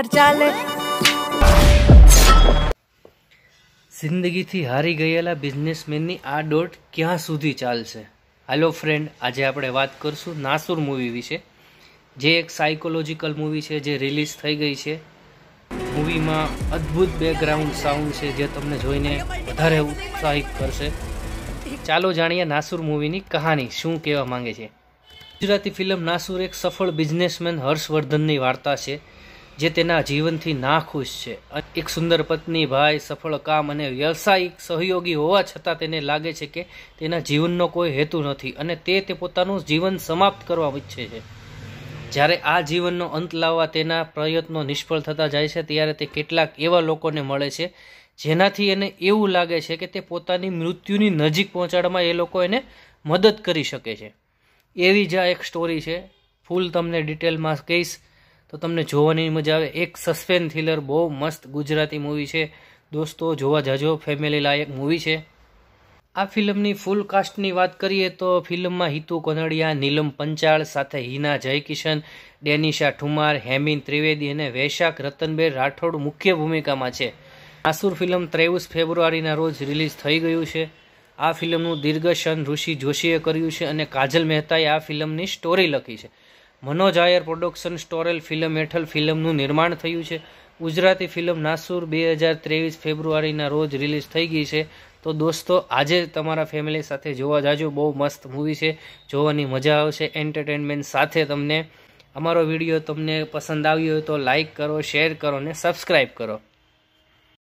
કર ચાલે જિંદગીથી હારી ગયેલા બિઝનેસમેનની આ ડોટ ક્યાં સુધી ચાલશે હાલો ફ્રેન્ડ આજે આપણે વાત કરશું નાસુર મૂવી વિશે જે એક સાયકોલોજીકલ મૂવી છે જે રિલીઝ થઈ ગઈ છે મૂવીમાં અદ્ભુત બેકગ્રાઉન્ડ સાઉન્ડ છે જે તમને જોઈને વધારે ઉત્સાહિત કરશે ચાલો જાણીએ નાસુર મૂવીની કહાની શું કહેવા માંગે છે ગુજરાતી ફિલ્મ નાસુર એક સફળ બિઝનેસમેન હર્ષવર્ધનની વાર્તા છે જે તેના જીવનથી નાખુશ છે એક સુંદર પત્ની ભાઈ સફળ કામ અને વ્યવસાયિક સહયોગી હોવા છતાં તેને લાગે છે કે તેના જીવનનો કોઈ હેતુ નથી અને તે તે પોતાનું જીવન સમાપ્ત કરવા ઈચ્છે છે જ્યારે આ જીવનનો અંત લાવવા તેના પ્રયત્નો નિષ્ફળ થતા જાય છે ત્યારે તે કેટલાક એવા લોકોને મળે છે જેનાથી એને એવું લાગે છે કે તે પોતાની મૃત્યુની નજીક પહોંચાડવામાં એ લોકો એને મદદ કરી શકે છે એવી જ આ એક સ્ટોરી છે ફૂલ તમને ડિટેલમાં કહીશ તો તમને જોવાની મજા આવે એક સસ્પેન્સ થ્રિલર બહુ મસ્ત ગુજરાતી મૂવી છે દોસ્તો જોવા જાજો ફેમિલી લાયક મૂવી છે આ ફિલ્મની ફૂલ કાસ્ટની વાત કરીએ તો ફિલ્મમાં હિતુ કોનડિયા નીલમ પંચાળ સાથે હિના જયકિશન ડેનિશા ઠુમાર હેમિન ત્રિવેદી અને વૈશાખ રતનબેન રાઠોડ મુખ્ય ભૂમિકામાં છે આસુર ફિલ્મ ત્રેવીસ ફેબ્રુઆરીના રોજ રિલીઝ થઈ ગયું છે આ ફિલ્મનું દિગ્દર્શન ઋષિ જોશીએ કર્યું છે અને કાજલ મહેતાએ આ ફિલ્મની સ્ટોરી લખી છે મનોજ આયર પ્રોડક્શન સ્ટોરેલ ફિલ્મ હેઠળ ફિલ્મનું નિર્માણ થયું છે ગુજરાતી ફિલ્મ નાસુર બે હજાર ત્રેવીસ ફેબ્રુઆરીના રોજ રિલીઝ થઈ ગઈ છે તો દોસ્તો આજે તમારા ફેમિલી સાથે જોવા જાજો બહુ મસ્ત મૂવી છે જોવાની મજા આવશે એન્ટરટેનમેન્ટ સાથે તમને અમારો વિડીયો તમને પસંદ આવ્યો હોય તો લાઇક કરો શેર કરો ને સબસ્ક્રાઈબ કરો